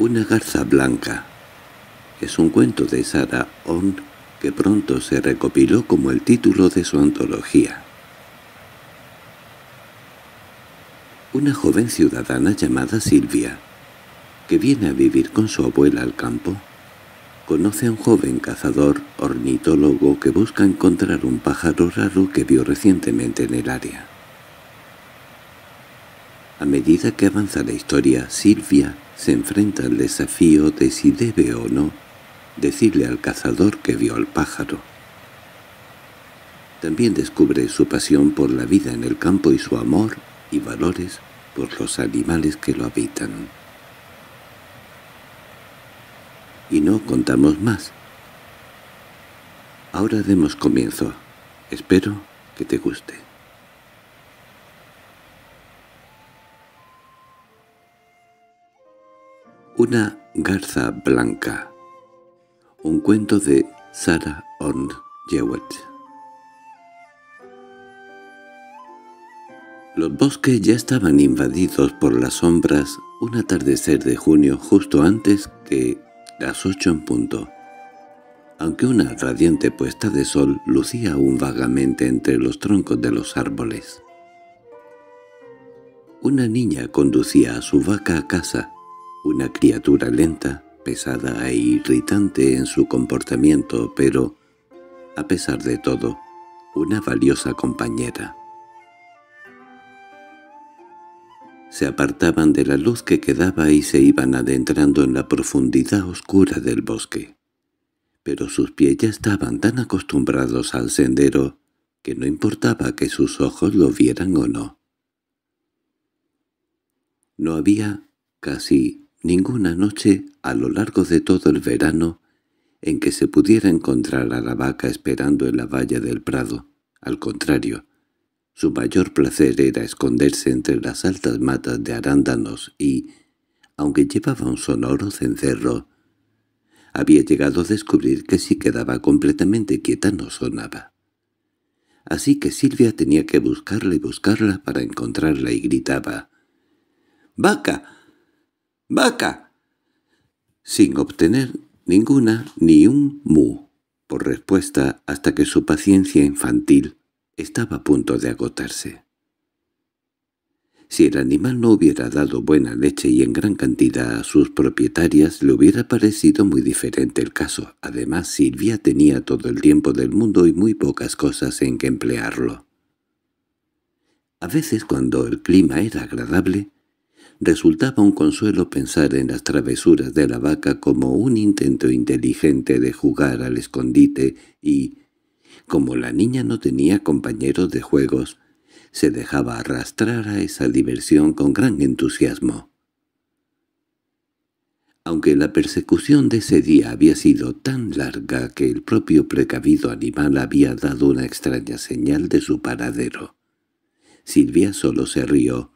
Una garza blanca. Es un cuento de Sarah Ong que pronto se recopiló como el título de su antología. Una joven ciudadana llamada Silvia, que viene a vivir con su abuela al campo, conoce a un joven cazador ornitólogo que busca encontrar un pájaro raro que vio recientemente en el área. A medida que avanza la historia, Silvia se enfrenta al desafío de si debe o no decirle al cazador que vio al pájaro. También descubre su pasión por la vida en el campo y su amor y valores por los animales que lo habitan. Y no contamos más. Ahora demos comienzo. Espero que te guste. Una garza blanca. Un cuento de Sarah Orne Jewett. Los bosques ya estaban invadidos por las sombras un atardecer de junio justo antes que las ocho en punto. Aunque una radiante puesta de sol lucía aún vagamente entre los troncos de los árboles. Una niña conducía a su vaca a casa, una criatura lenta, pesada e irritante en su comportamiento, pero, a pesar de todo, una valiosa compañera. Se apartaban de la luz que quedaba y se iban adentrando en la profundidad oscura del bosque. Pero sus pies ya estaban tan acostumbrados al sendero que no importaba que sus ojos lo vieran o no. No había casi Ninguna noche, a lo largo de todo el verano, en que se pudiera encontrar a la vaca esperando en la valla del prado. Al contrario, su mayor placer era esconderse entre las altas matas de arándanos y, aunque llevaba un sonoro cencerro, había llegado a descubrir que si quedaba completamente quieta no sonaba. Así que Silvia tenía que buscarla y buscarla para encontrarla y gritaba «¡Vaca! ¡Vaca! Sin obtener ninguna ni un mu por respuesta hasta que su paciencia infantil estaba a punto de agotarse. Si el animal no hubiera dado buena leche y en gran cantidad a sus propietarias, le hubiera parecido muy diferente el caso. Además, Silvia tenía todo el tiempo del mundo y muy pocas cosas en que emplearlo. A veces, cuando el clima era agradable, Resultaba un consuelo pensar en las travesuras de la vaca como un intento inteligente de jugar al escondite y, como la niña no tenía compañeros de juegos, se dejaba arrastrar a esa diversión con gran entusiasmo. Aunque la persecución de ese día había sido tan larga que el propio precavido animal había dado una extraña señal de su paradero, Silvia solo se rió,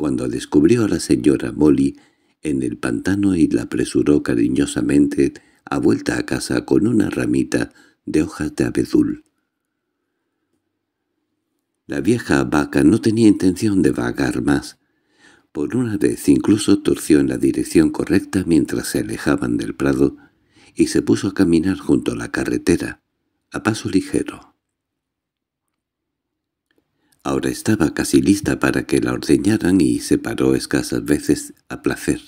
cuando descubrió a la señora Molly en el pantano y la apresuró cariñosamente a vuelta a casa con una ramita de hojas de abedul. La vieja vaca no tenía intención de vagar más. Por una vez incluso torció en la dirección correcta mientras se alejaban del prado y se puso a caminar junto a la carretera, a paso ligero. Ahora estaba casi lista para que la ordeñaran y se paró escasas veces a placer.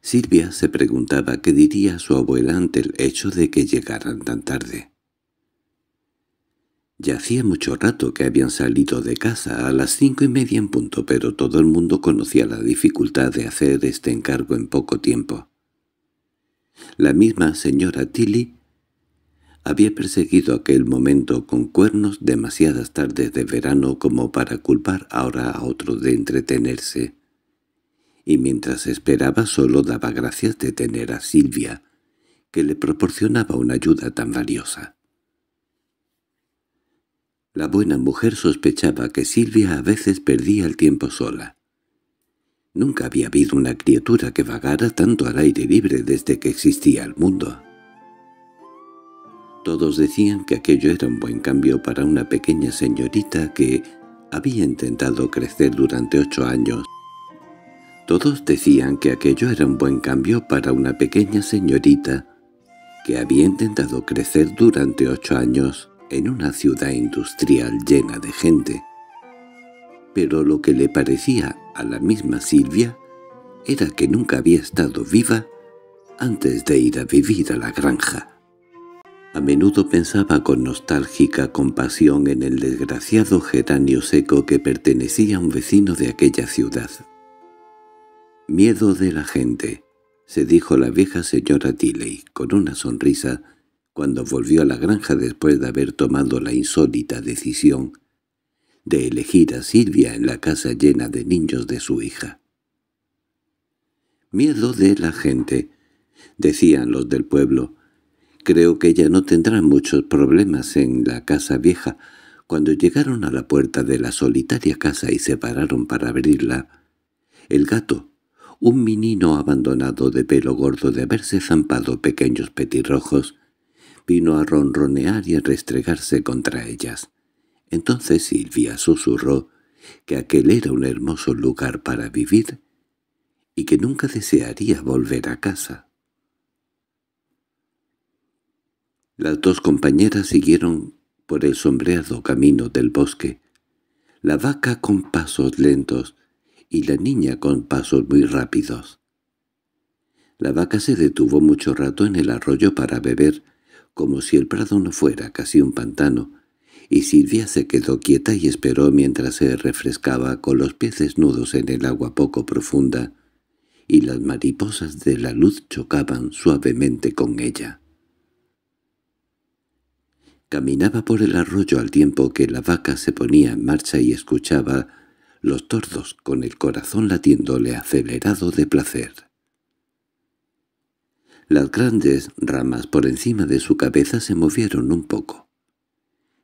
Silvia se preguntaba qué diría su abuela ante el hecho de que llegaran tan tarde. Ya hacía mucho rato que habían salido de casa a las cinco y media en punto, pero todo el mundo conocía la dificultad de hacer este encargo en poco tiempo. La misma señora Tilly había perseguido aquel momento con cuernos demasiadas tardes de verano como para culpar ahora a otro de entretenerse. Y mientras esperaba solo daba gracias de tener a Silvia, que le proporcionaba una ayuda tan valiosa. La buena mujer sospechaba que Silvia a veces perdía el tiempo sola. Nunca había habido una criatura que vagara tanto al aire libre desde que existía el mundo. Todos decían que aquello era un buen cambio para una pequeña señorita que había intentado crecer durante ocho años. Todos decían que aquello era un buen cambio para una pequeña señorita que había intentado crecer durante ocho años en una ciudad industrial llena de gente. Pero lo que le parecía a la misma Silvia era que nunca había estado viva antes de ir a vivir a la granja. A menudo pensaba con nostálgica compasión en el desgraciado geranio seco que pertenecía a un vecino de aquella ciudad. «Miedo de la gente», se dijo la vieja señora Tilley con una sonrisa cuando volvió a la granja después de haber tomado la insólita decisión de elegir a Silvia en la casa llena de niños de su hija. «Miedo de la gente», decían los del pueblo, Creo que ya no tendrán muchos problemas en la casa vieja. Cuando llegaron a la puerta de la solitaria casa y se pararon para abrirla, el gato, un menino abandonado de pelo gordo de haberse zampado pequeños petirrojos, vino a ronronear y a restregarse contra ellas. Entonces Silvia susurró que aquel era un hermoso lugar para vivir y que nunca desearía volver a casa. Las dos compañeras siguieron por el sombreado camino del bosque, la vaca con pasos lentos y la niña con pasos muy rápidos. La vaca se detuvo mucho rato en el arroyo para beber, como si el prado no fuera casi un pantano, y Silvia se quedó quieta y esperó mientras se refrescaba con los pies desnudos en el agua poco profunda, y las mariposas de la luz chocaban suavemente con ella. Caminaba por el arroyo al tiempo que la vaca se ponía en marcha y escuchaba los tordos con el corazón latiéndole acelerado de placer. Las grandes ramas por encima de su cabeza se movieron un poco.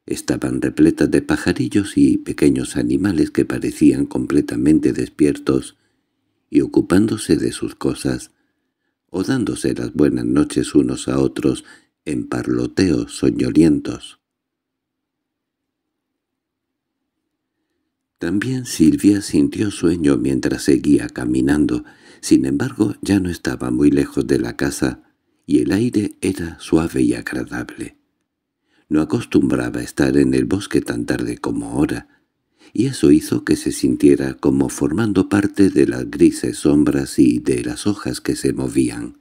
Estaban repletas de pajarillos y pequeños animales que parecían completamente despiertos y ocupándose de sus cosas, o dándose las buenas noches unos a otros en parloteos soñolientos. También Silvia sintió sueño mientras seguía caminando, sin embargo ya no estaba muy lejos de la casa y el aire era suave y agradable. No acostumbraba estar en el bosque tan tarde como ahora, y eso hizo que se sintiera como formando parte de las grises sombras y de las hojas que se movían.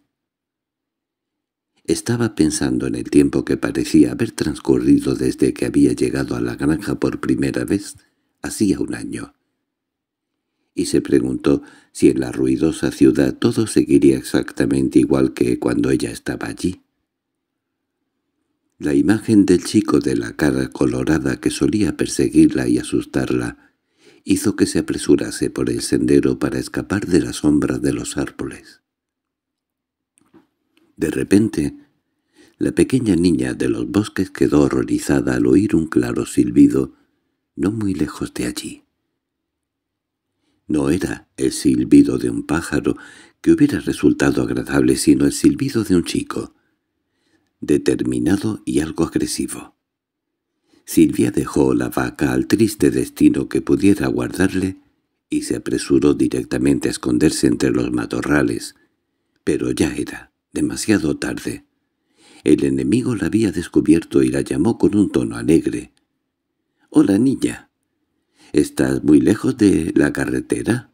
Estaba pensando en el tiempo que parecía haber transcurrido desde que había llegado a la granja por primera vez, hacía un año. Y se preguntó si en la ruidosa ciudad todo seguiría exactamente igual que cuando ella estaba allí. La imagen del chico de la cara colorada que solía perseguirla y asustarla hizo que se apresurase por el sendero para escapar de la sombra de los árboles. De repente, la pequeña niña de los bosques quedó horrorizada al oír un claro silbido no muy lejos de allí. No era el silbido de un pájaro que hubiera resultado agradable, sino el silbido de un chico, determinado y algo agresivo. Silvia dejó la vaca al triste destino que pudiera guardarle y se apresuró directamente a esconderse entre los matorrales, pero ya era demasiado tarde. El enemigo la había descubierto y la llamó con un tono alegre. «Hola, niña. ¿Estás muy lejos de la carretera?»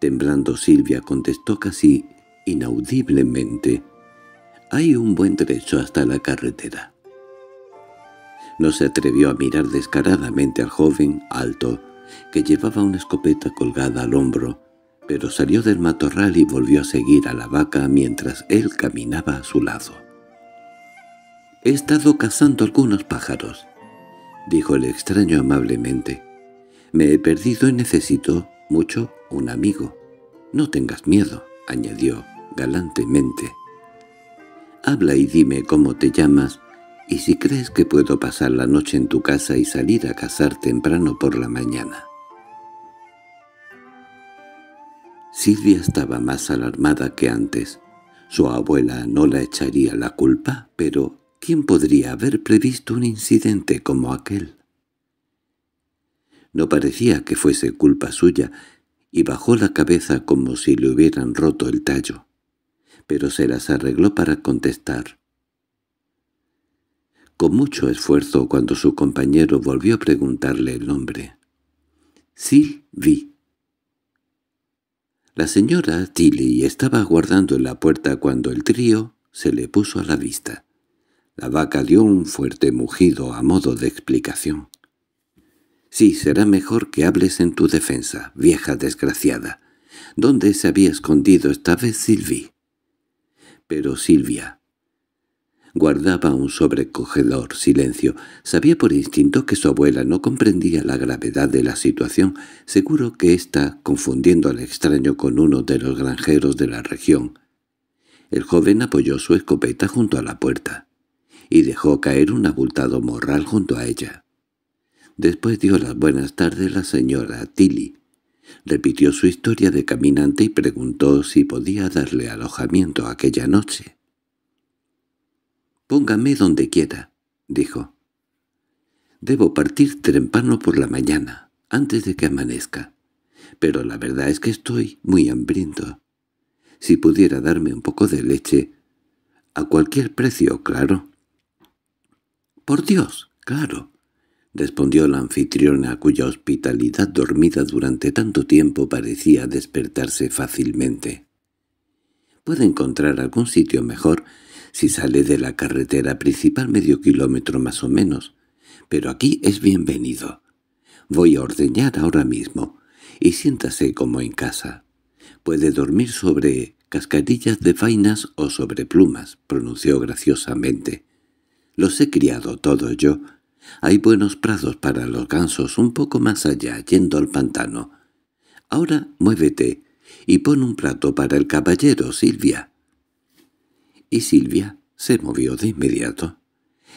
Temblando Silvia contestó casi inaudiblemente. «Hay un buen trecho hasta la carretera». No se atrevió a mirar descaradamente al joven alto, que llevaba una escopeta colgada al hombro, pero salió del matorral y volvió a seguir a la vaca mientras él caminaba a su lado. «He estado cazando algunos pájaros», dijo el extraño amablemente. «Me he perdido y necesito mucho un amigo. No tengas miedo», añadió galantemente. «Habla y dime cómo te llamas, y si crees que puedo pasar la noche en tu casa y salir a cazar temprano por la mañana». Silvia estaba más alarmada que antes. Su abuela no la echaría la culpa, pero ¿quién podría haber previsto un incidente como aquel? No parecía que fuese culpa suya, y bajó la cabeza como si le hubieran roto el tallo. Pero se las arregló para contestar. Con mucho esfuerzo cuando su compañero volvió a preguntarle el nombre. «Silvi», la señora Tilly estaba aguardando en la puerta cuando el trío se le puso a la vista. La vaca dio un fuerte mugido a modo de explicación. «Sí, será mejor que hables en tu defensa, vieja desgraciada. ¿Dónde se había escondido esta vez Sylvie? Pero Silvia, Guardaba un sobrecogedor silencio. Sabía por instinto que su abuela no comprendía la gravedad de la situación. Seguro que está confundiendo al extraño con uno de los granjeros de la región. El joven apoyó su escopeta junto a la puerta y dejó caer un abultado morral junto a ella. Después dio las buenas tardes la señora Tilly. Repitió su historia de caminante y preguntó si podía darle alojamiento aquella noche. Póngame donde quiera, dijo. Debo partir trempano por la mañana, antes de que amanezca. Pero la verdad es que estoy muy hambriento. Si pudiera darme un poco de leche, a cualquier precio, claro. —¡Por Dios, claro! —respondió la anfitriona cuya hospitalidad dormida durante tanto tiempo parecía despertarse fácilmente. —Puede encontrar algún sitio mejor si sale de la carretera principal medio kilómetro más o menos. Pero aquí es bienvenido. Voy a ordeñar ahora mismo. Y siéntase como en casa. Puede dormir sobre cascarillas de vainas o sobre plumas, pronunció graciosamente. Los he criado todos yo. Hay buenos prados para los gansos un poco más allá, yendo al pantano. Ahora muévete y pon un plato para el caballero, Silvia y Silvia se movió de inmediato.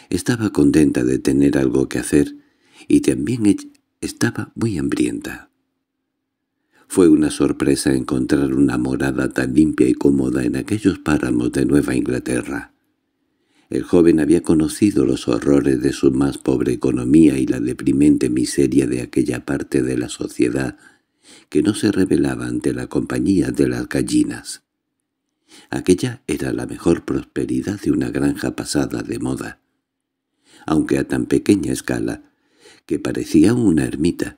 Estaba contenta de tener algo que hacer y también estaba muy hambrienta. Fue una sorpresa encontrar una morada tan limpia y cómoda en aquellos páramos de Nueva Inglaterra. El joven había conocido los horrores de su más pobre economía y la deprimente miseria de aquella parte de la sociedad que no se revelaba ante la compañía de las gallinas. Aquella era la mejor prosperidad de una granja pasada de moda, aunque a tan pequeña escala, que parecía una ermita.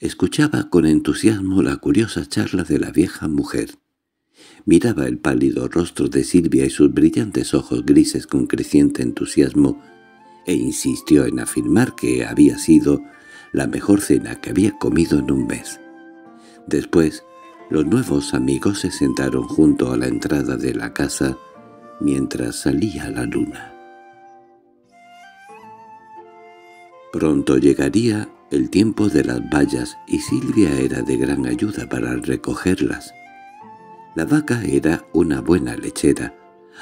Escuchaba con entusiasmo la curiosa charla de la vieja mujer. Miraba el pálido rostro de Silvia y sus brillantes ojos grises con creciente entusiasmo e insistió en afirmar que había sido la mejor cena que había comido en un mes. Después, los nuevos amigos se sentaron junto a la entrada de la casa mientras salía la luna. Pronto llegaría el tiempo de las vallas y Silvia era de gran ayuda para recogerlas. La vaca era una buena lechera,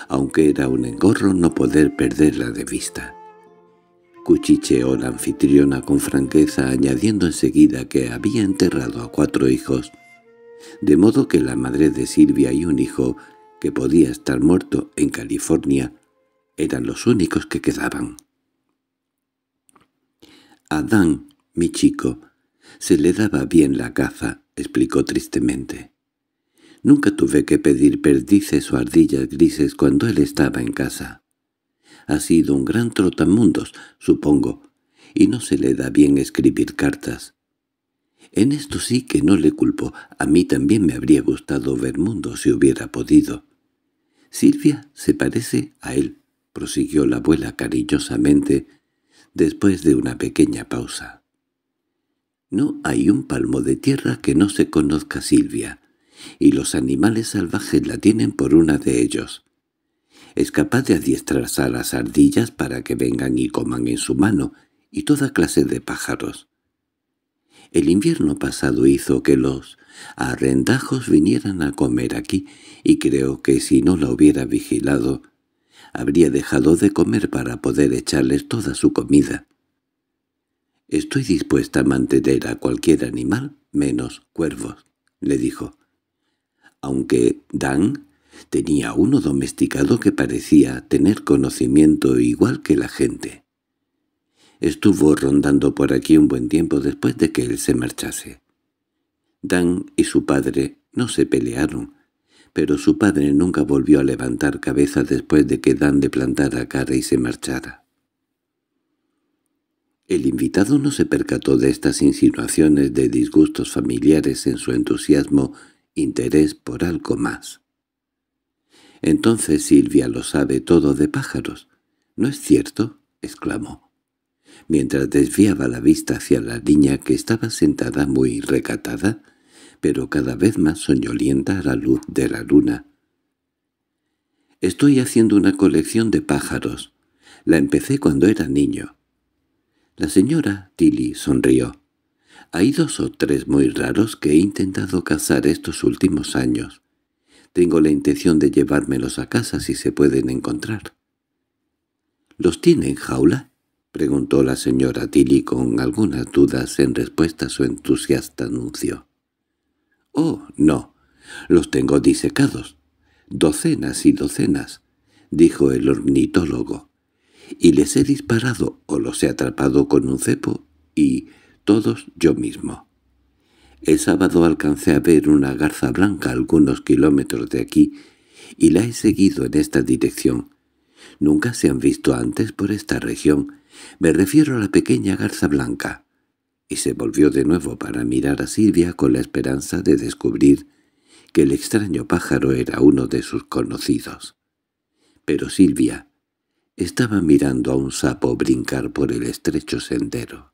aunque era un engorro no poder perderla de vista. Cuchicheó la anfitriona con franqueza añadiendo enseguida que había enterrado a cuatro hijos de modo que la madre de Silvia y un hijo, que podía estar muerto en California, eran los únicos que quedaban. Adán, mi chico, se le daba bien la caza, explicó tristemente. Nunca tuve que pedir perdices o ardillas grises cuando él estaba en casa. Ha sido un gran trotamundos, supongo, y no se le da bien escribir cartas. En esto sí que no le culpo. A mí también me habría gustado ver mundo si hubiera podido. Silvia se parece a él, prosiguió la abuela cariñosamente, después de una pequeña pausa. No hay un palmo de tierra que no se conozca Silvia, y los animales salvajes la tienen por una de ellos. Es capaz de adiestrar a las ardillas para que vengan y coman en su mano, y toda clase de pájaros. El invierno pasado hizo que los arrendajos vinieran a comer aquí, y creo que si no la hubiera vigilado, habría dejado de comer para poder echarles toda su comida. «Estoy dispuesta a mantener a cualquier animal menos cuervos», le dijo. Aunque Dan tenía uno domesticado que parecía tener conocimiento igual que la gente. Estuvo rondando por aquí un buen tiempo después de que él se marchase. Dan y su padre no se pelearon, pero su padre nunca volvió a levantar cabeza después de que Dan le plantara cara y se marchara. El invitado no se percató de estas insinuaciones de disgustos familiares en su entusiasmo interés por algo más. Entonces Silvia lo sabe todo de pájaros. —¿No es cierto? —exclamó mientras desviaba la vista hacia la niña que estaba sentada muy recatada, pero cada vez más soñolienta a la luz de la luna. Estoy haciendo una colección de pájaros. La empecé cuando era niño. La señora Tilly sonrió. Hay dos o tres muy raros que he intentado cazar estos últimos años. Tengo la intención de llevármelos a casa si se pueden encontrar. —¿Los tiene en jaula? —preguntó la señora Tilly con algunas dudas en respuesta a su entusiasta anuncio. —Oh, no, los tengo disecados. Docenas y docenas —dijo el ornitólogo—, y les he disparado o los he atrapado con un cepo, y todos yo mismo. El sábado alcancé a ver una garza blanca algunos kilómetros de aquí, y la he seguido en esta dirección. Nunca se han visto antes por esta región, me refiero a la pequeña garza blanca. Y se volvió de nuevo para mirar a Silvia con la esperanza de descubrir que el extraño pájaro era uno de sus conocidos. Pero Silvia estaba mirando a un sapo brincar por el estrecho sendero.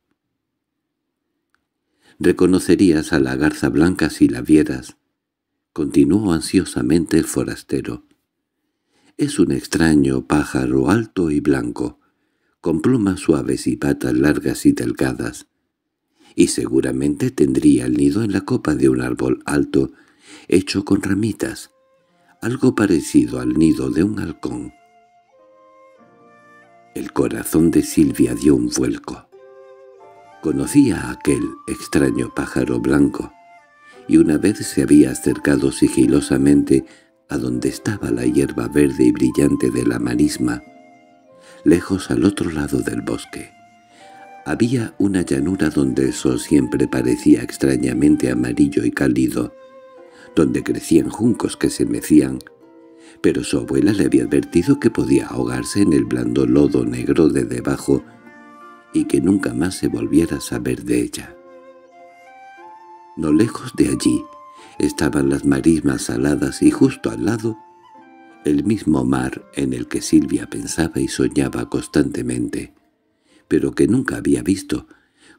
—Reconocerías a la garza blanca si la vieras —continuó ansiosamente el forastero. —Es un extraño pájaro alto y blanco con plumas suaves y patas largas y delgadas, y seguramente tendría el nido en la copa de un árbol alto, hecho con ramitas, algo parecido al nido de un halcón. El corazón de Silvia dio un vuelco. Conocía a aquel extraño pájaro blanco, y una vez se había acercado sigilosamente a donde estaba la hierba verde y brillante de la marisma, lejos al otro lado del bosque. Había una llanura donde el sol siempre parecía extrañamente amarillo y cálido, donde crecían juncos que se mecían, pero su abuela le había advertido que podía ahogarse en el blando lodo negro de debajo y que nunca más se volviera a saber de ella. No lejos de allí estaban las marismas saladas y justo al lado el mismo mar en el que Silvia pensaba y soñaba constantemente, pero que nunca había visto,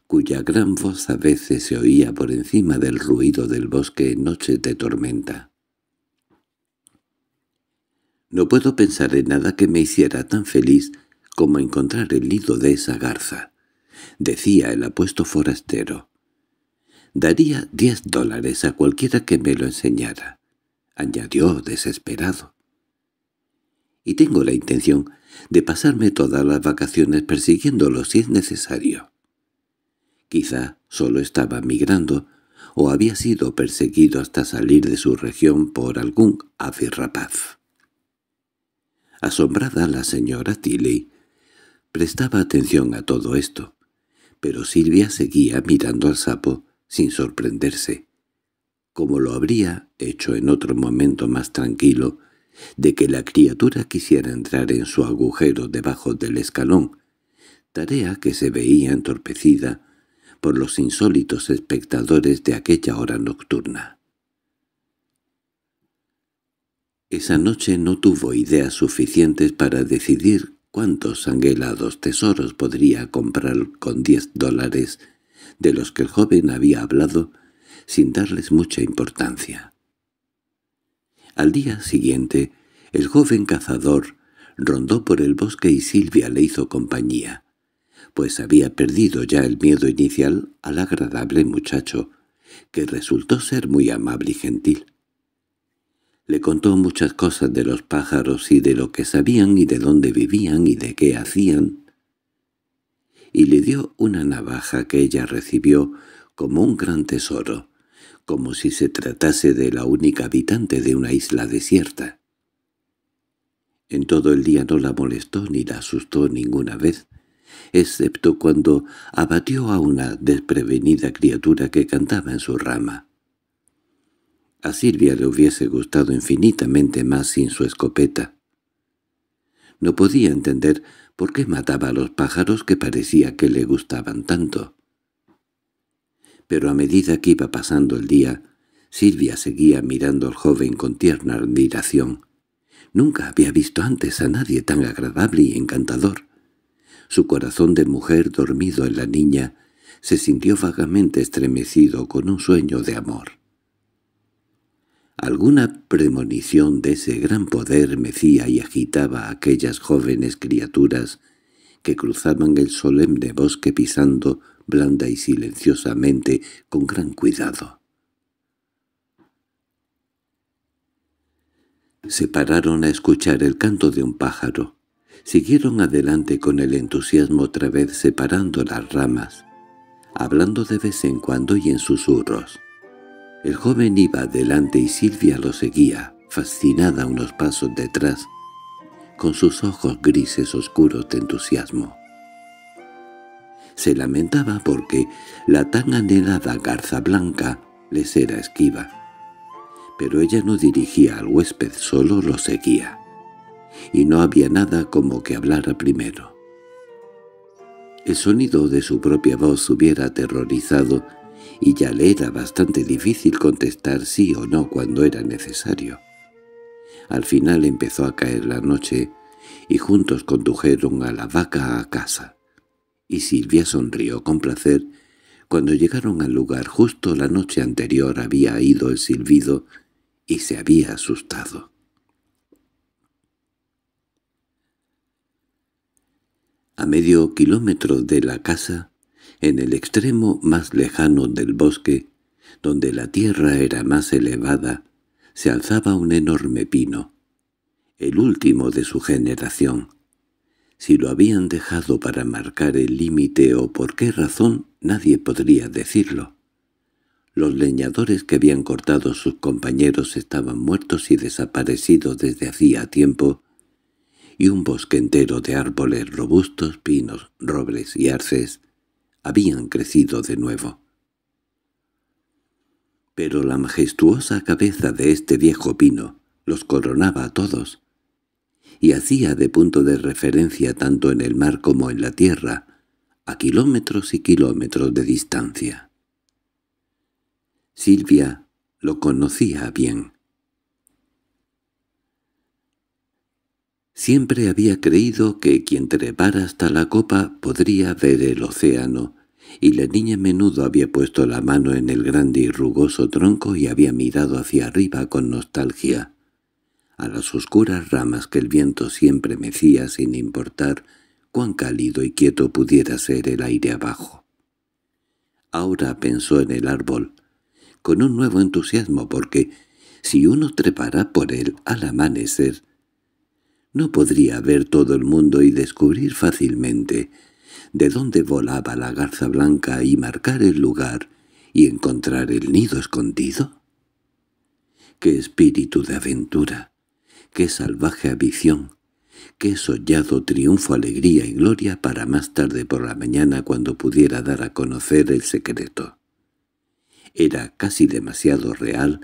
cuya gran voz a veces se oía por encima del ruido del bosque en noches de tormenta. No puedo pensar en nada que me hiciera tan feliz como encontrar el nido de esa garza, decía el apuesto forastero. Daría diez dólares a cualquiera que me lo enseñara, añadió desesperado y tengo la intención de pasarme todas las vacaciones persiguiéndolo si es necesario. Quizá solo estaba migrando, o había sido perseguido hasta salir de su región por algún ave rapaz. Asombrada la señora Tilly prestaba atención a todo esto, pero Silvia seguía mirando al sapo sin sorprenderse, como lo habría hecho en otro momento más tranquilo de que la criatura quisiera entrar en su agujero debajo del escalón, tarea que se veía entorpecida por los insólitos espectadores de aquella hora nocturna. Esa noche no tuvo ideas suficientes para decidir cuántos anguelados tesoros podría comprar con diez dólares de los que el joven había hablado sin darles mucha importancia. Al día siguiente, el joven cazador rondó por el bosque y Silvia le hizo compañía, pues había perdido ya el miedo inicial al agradable muchacho, que resultó ser muy amable y gentil. Le contó muchas cosas de los pájaros y de lo que sabían y de dónde vivían y de qué hacían, y le dio una navaja que ella recibió como un gran tesoro, como si se tratase de la única habitante de una isla desierta. En todo el día no la molestó ni la asustó ninguna vez, excepto cuando abatió a una desprevenida criatura que cantaba en su rama. A Silvia le hubiese gustado infinitamente más sin su escopeta. No podía entender por qué mataba a los pájaros que parecía que le gustaban tanto. Pero a medida que iba pasando el día, Silvia seguía mirando al joven con tierna admiración. Nunca había visto antes a nadie tan agradable y encantador. Su corazón de mujer dormido en la niña se sintió vagamente estremecido con un sueño de amor. Alguna premonición de ese gran poder mecía y agitaba a aquellas jóvenes criaturas que cruzaban el solemne bosque pisando blanda y silenciosamente, con gran cuidado. Se pararon a escuchar el canto de un pájaro. Siguieron adelante con el entusiasmo otra vez separando las ramas, hablando de vez en cuando y en susurros. El joven iba adelante y Silvia lo seguía, fascinada unos pasos detrás, con sus ojos grises oscuros de entusiasmo. Se lamentaba porque la tan anhelada garza blanca les era esquiva. Pero ella no dirigía al huésped, solo lo seguía. Y no había nada como que hablara primero. El sonido de su propia voz hubiera aterrorizado y ya le era bastante difícil contestar sí o no cuando era necesario. Al final empezó a caer la noche y juntos condujeron a la vaca a casa y Silvia sonrió con placer. Cuando llegaron al lugar justo la noche anterior había ido el silbido y se había asustado. A medio kilómetro de la casa, en el extremo más lejano del bosque, donde la tierra era más elevada, se alzaba un enorme pino, el último de su generación. Si lo habían dejado para marcar el límite o por qué razón, nadie podría decirlo. Los leñadores que habían cortado sus compañeros estaban muertos y desaparecidos desde hacía tiempo, y un bosque entero de árboles robustos, pinos, robles y arces habían crecido de nuevo. Pero la majestuosa cabeza de este viejo pino los coronaba a todos, y hacía de punto de referencia tanto en el mar como en la tierra, a kilómetros y kilómetros de distancia. Silvia lo conocía bien. Siempre había creído que quien trepara hasta la copa podría ver el océano, y la niña menudo había puesto la mano en el grande y rugoso tronco y había mirado hacia arriba con nostalgia a las oscuras ramas que el viento siempre mecía sin importar cuán cálido y quieto pudiera ser el aire abajo. Ahora pensó en el árbol, con un nuevo entusiasmo, porque si uno trepara por él al amanecer, no podría ver todo el mundo y descubrir fácilmente de dónde volaba la garza blanca y marcar el lugar y encontrar el nido escondido. ¡Qué espíritu de aventura! qué salvaje ambición, qué sollado triunfo, alegría y gloria para más tarde por la mañana cuando pudiera dar a conocer el secreto. Era casi demasiado real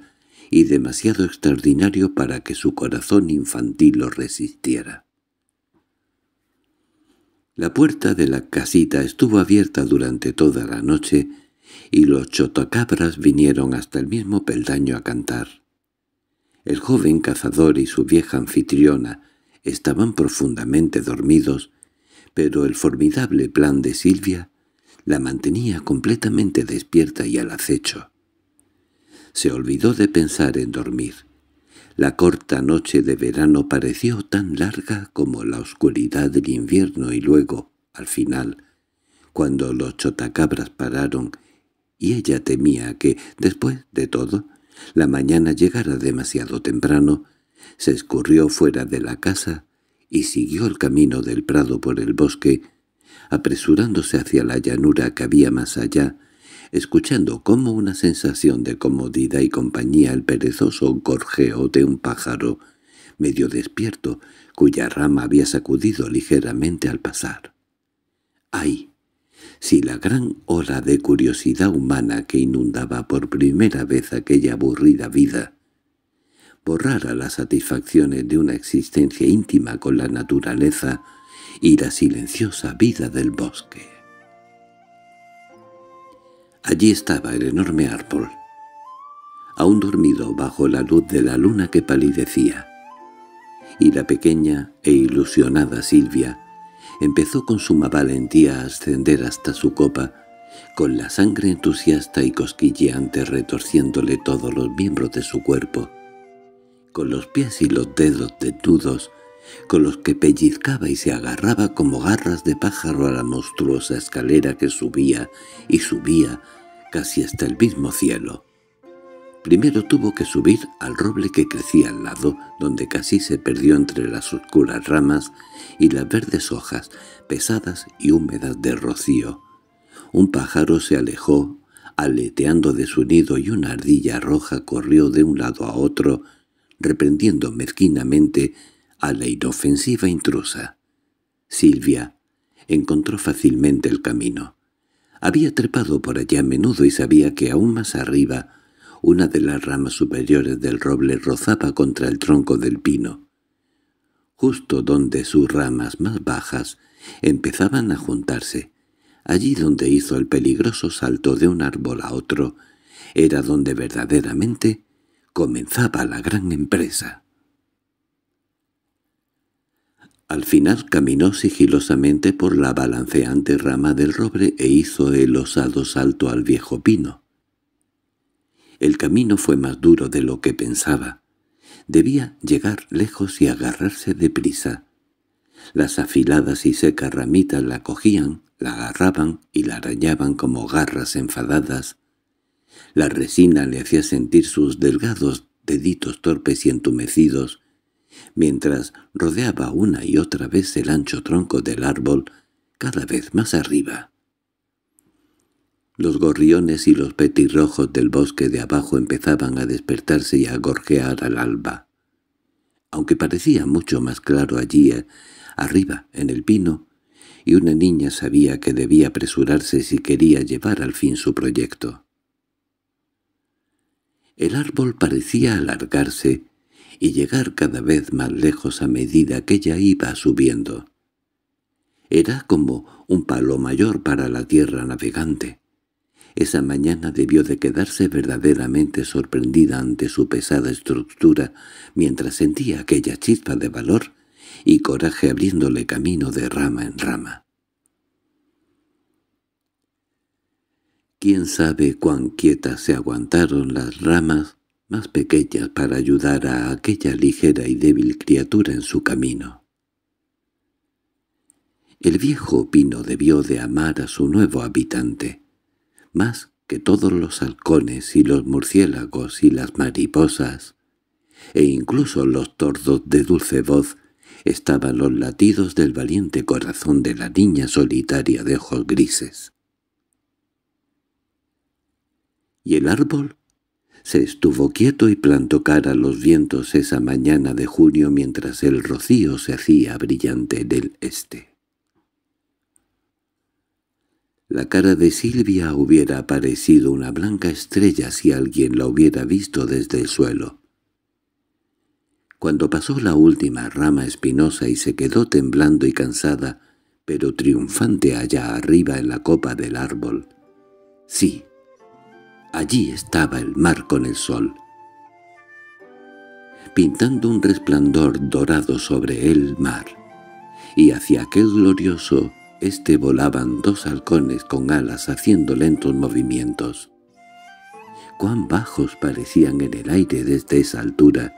y demasiado extraordinario para que su corazón infantil lo resistiera. La puerta de la casita estuvo abierta durante toda la noche y los chotacabras vinieron hasta el mismo peldaño a cantar. El joven cazador y su vieja anfitriona estaban profundamente dormidos, pero el formidable plan de Silvia la mantenía completamente despierta y al acecho. Se olvidó de pensar en dormir. La corta noche de verano pareció tan larga como la oscuridad del invierno y luego, al final, cuando los chotacabras pararon, y ella temía que, después de todo, la mañana llegara demasiado temprano, se escurrió fuera de la casa y siguió el camino del prado por el bosque, apresurándose hacia la llanura que había más allá, escuchando como una sensación de comodidad y compañía el perezoso gorjeo de un pájaro medio despierto, cuya rama había sacudido ligeramente al pasar. —¡Ay! Si la gran ola de curiosidad humana que inundaba por primera vez aquella aburrida vida borrara las satisfacciones de una existencia íntima con la naturaleza y la silenciosa vida del bosque. Allí estaba el enorme árbol, aún dormido bajo la luz de la luna que palidecía, y la pequeña e ilusionada Silvia empezó con suma valentía a ascender hasta su copa, con la sangre entusiasta y cosquilleante retorciéndole todos los miembros de su cuerpo, con los pies y los dedos desnudos, con los que pellizcaba y se agarraba como garras de pájaro a la monstruosa escalera que subía y subía casi hasta el mismo cielo. Primero tuvo que subir al roble que crecía al lado, donde casi se perdió entre las oscuras ramas y las verdes hojas, pesadas y húmedas de rocío. Un pájaro se alejó, aleteando de su nido, y una ardilla roja corrió de un lado a otro, reprendiendo mezquinamente a la inofensiva intrusa. Silvia encontró fácilmente el camino. Había trepado por allá a menudo y sabía que aún más arriba una de las ramas superiores del roble rozaba contra el tronco del pino, justo donde sus ramas más bajas empezaban a juntarse. Allí donde hizo el peligroso salto de un árbol a otro, era donde verdaderamente comenzaba la gran empresa. Al final caminó sigilosamente por la balanceante rama del roble e hizo el osado salto al viejo pino. El camino fue más duro de lo que pensaba. Debía llegar lejos y agarrarse deprisa. Las afiladas y secas ramitas la cogían, la agarraban y la arañaban como garras enfadadas. La resina le hacía sentir sus delgados deditos torpes y entumecidos, mientras rodeaba una y otra vez el ancho tronco del árbol, cada vez más arriba. Los gorriones y los petirrojos del bosque de abajo empezaban a despertarse y a gorjear al alba. Aunque parecía mucho más claro allí, eh, arriba, en el pino, y una niña sabía que debía apresurarse si quería llevar al fin su proyecto. El árbol parecía alargarse y llegar cada vez más lejos a medida que ella iba subiendo. Era como un palo mayor para la tierra navegante. Esa mañana debió de quedarse verdaderamente sorprendida ante su pesada estructura mientras sentía aquella chispa de valor y coraje abriéndole camino de rama en rama. ¿Quién sabe cuán quietas se aguantaron las ramas más pequeñas para ayudar a aquella ligera y débil criatura en su camino? El viejo pino debió de amar a su nuevo habitante más que todos los halcones y los murciélagos y las mariposas, e incluso los tordos de dulce voz, estaban los latidos del valiente corazón de la niña solitaria de ojos grises. ¿Y el árbol? Se estuvo quieto y plantó cara a los vientos esa mañana de junio mientras el rocío se hacía brillante del este. La cara de Silvia hubiera parecido una blanca estrella si alguien la hubiera visto desde el suelo. Cuando pasó la última rama espinosa y se quedó temblando y cansada, pero triunfante allá arriba en la copa del árbol. Sí, allí estaba el mar con el sol, pintando un resplandor dorado sobre el mar, y hacia aquel glorioso este volaban dos halcones con alas haciendo lentos movimientos. Cuán bajos parecían en el aire desde esa altura,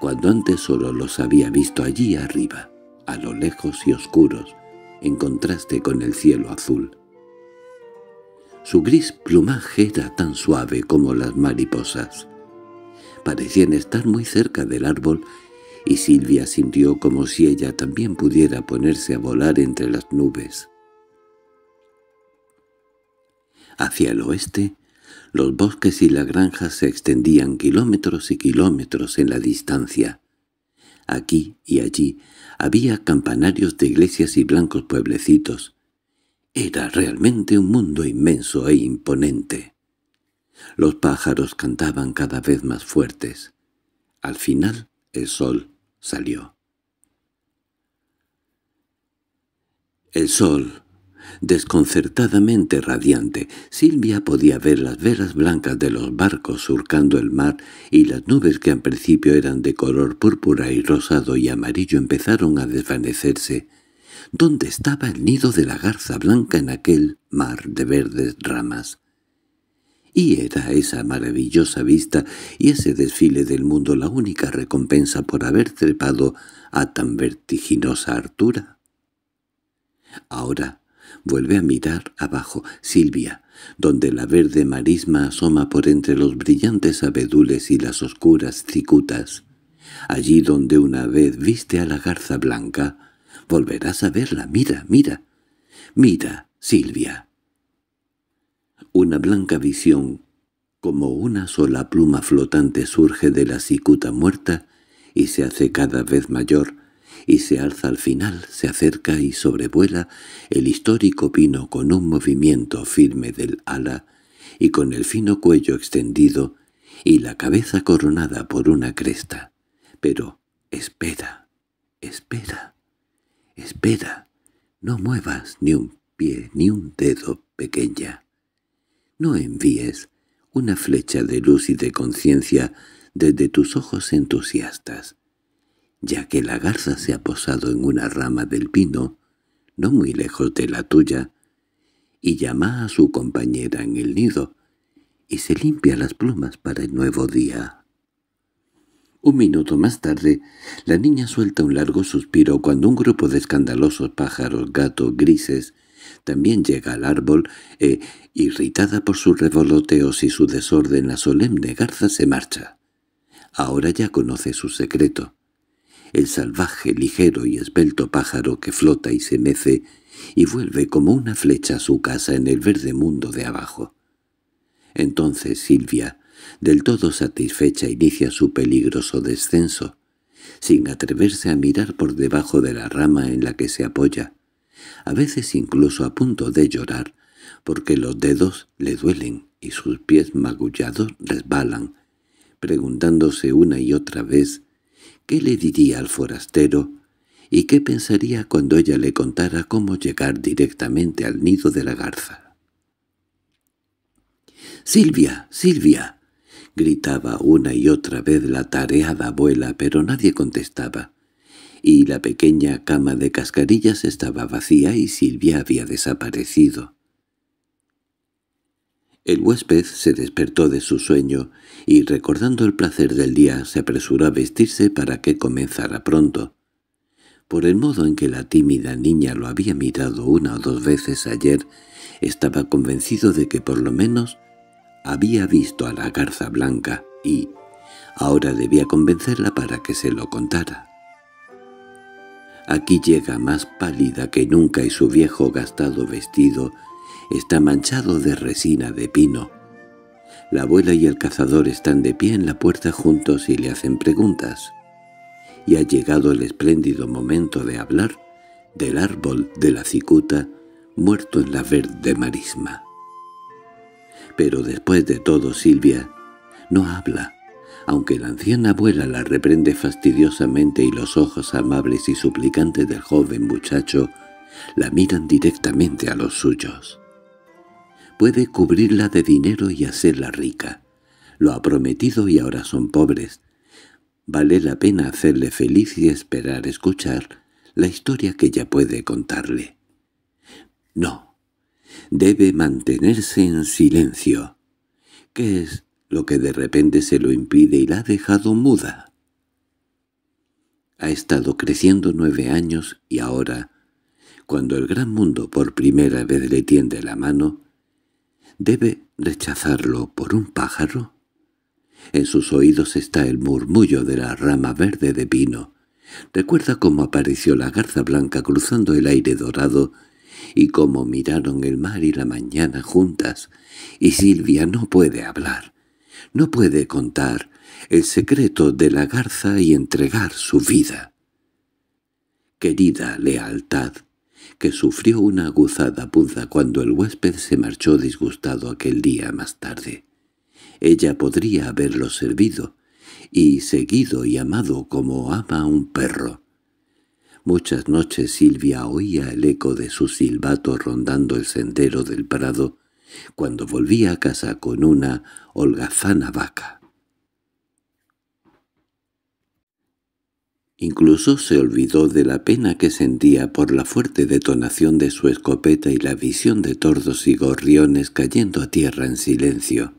cuando antes solo los había visto allí arriba, a lo lejos y oscuros, en contraste con el cielo azul. Su gris plumaje era tan suave como las mariposas. Parecían estar muy cerca del árbol y Silvia sintió como si ella también pudiera ponerse a volar entre las nubes. Hacia el oeste, los bosques y la granja se extendían kilómetros y kilómetros en la distancia. Aquí y allí había campanarios de iglesias y blancos pueblecitos. Era realmente un mundo inmenso e imponente. Los pájaros cantaban cada vez más fuertes. Al final, el sol salió. El sol, desconcertadamente radiante, Silvia podía ver las velas blancas de los barcos surcando el mar y las nubes que al principio eran de color púrpura y rosado y amarillo empezaron a desvanecerse. ¿Dónde estaba el nido de la garza blanca en aquel mar de verdes ramas? Y era esa maravillosa vista y ese desfile del mundo la única recompensa por haber trepado a tan vertiginosa altura. Ahora vuelve a mirar abajo, Silvia, donde la verde marisma asoma por entre los brillantes abedules y las oscuras cicutas. Allí donde una vez viste a la garza blanca, volverás a verla, mira, mira. Mira, Silvia una blanca visión, como una sola pluma flotante surge de la cicuta muerta y se hace cada vez mayor, y se alza al final, se acerca y sobrevuela el histórico pino con un movimiento firme del ala y con el fino cuello extendido y la cabeza coronada por una cresta. Pero espera, espera, espera, no muevas ni un pie ni un dedo pequeña. No envíes una flecha de luz y de conciencia desde tus ojos entusiastas. Ya que la garza se ha posado en una rama del pino, no muy lejos de la tuya, y llama a su compañera en el nido, y se limpia las plumas para el nuevo día. Un minuto más tarde, la niña suelta un largo suspiro cuando un grupo de escandalosos pájaros gatos grises también llega al árbol e, irritada por sus revoloteos y su desorden, la solemne garza se marcha. Ahora ya conoce su secreto. El salvaje, ligero y esbelto pájaro que flota y se mece y vuelve como una flecha a su casa en el verde mundo de abajo. Entonces Silvia, del todo satisfecha, inicia su peligroso descenso, sin atreverse a mirar por debajo de la rama en la que se apoya a veces incluso a punto de llorar, porque los dedos le duelen y sus pies magullados resbalan, preguntándose una y otra vez qué le diría al forastero y qué pensaría cuando ella le contara cómo llegar directamente al nido de la garza. —¡Silvia! ¡Silvia! —gritaba una y otra vez la tareada abuela, pero nadie contestaba y la pequeña cama de cascarillas estaba vacía y Silvia había desaparecido. El huésped se despertó de su sueño y, recordando el placer del día, se apresuró a vestirse para que comenzara pronto. Por el modo en que la tímida niña lo había mirado una o dos veces ayer, estaba convencido de que por lo menos había visto a la garza blanca y ahora debía convencerla para que se lo contara. Aquí llega más pálida que nunca y su viejo gastado vestido está manchado de resina de pino. La abuela y el cazador están de pie en la puerta juntos y le hacen preguntas. Y ha llegado el espléndido momento de hablar del árbol de la cicuta muerto en la verde marisma. Pero después de todo Silvia no habla aunque la anciana abuela la reprende fastidiosamente y los ojos amables y suplicantes del joven muchacho la miran directamente a los suyos. Puede cubrirla de dinero y hacerla rica. Lo ha prometido y ahora son pobres. Vale la pena hacerle feliz y esperar escuchar la historia que ella puede contarle. No, debe mantenerse en silencio. ¿Qué es lo que de repente se lo impide y la ha dejado muda. Ha estado creciendo nueve años y ahora, cuando el gran mundo por primera vez le tiende la mano, ¿debe rechazarlo por un pájaro? En sus oídos está el murmullo de la rama verde de pino. Recuerda cómo apareció la garza blanca cruzando el aire dorado y cómo miraron el mar y la mañana juntas, y Silvia no puede hablar no puede contar el secreto de la garza y entregar su vida. Querida lealtad, que sufrió una aguzada punza cuando el huésped se marchó disgustado aquel día más tarde. Ella podría haberlo servido, y seguido y amado como ama a un perro. Muchas noches Silvia oía el eco de su silbato rondando el sendero del prado cuando volvía a casa con una holgazana vaca. Incluso se olvidó de la pena que sentía por la fuerte detonación de su escopeta y la visión de tordos y gorriones cayendo a tierra en silencio.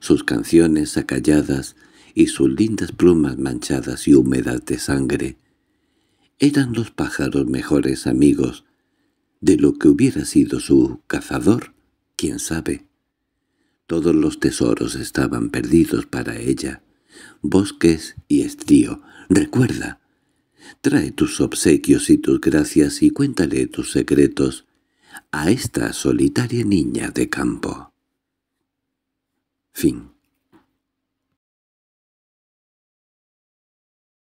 Sus canciones acalladas y sus lindas plumas manchadas y húmedas de sangre eran los pájaros mejores amigos de lo que hubiera sido su cazador quién sabe. Todos los tesoros estaban perdidos para ella. Bosques y estío. Recuerda. Trae tus obsequios y tus gracias y cuéntale tus secretos a esta solitaria niña de campo. Fin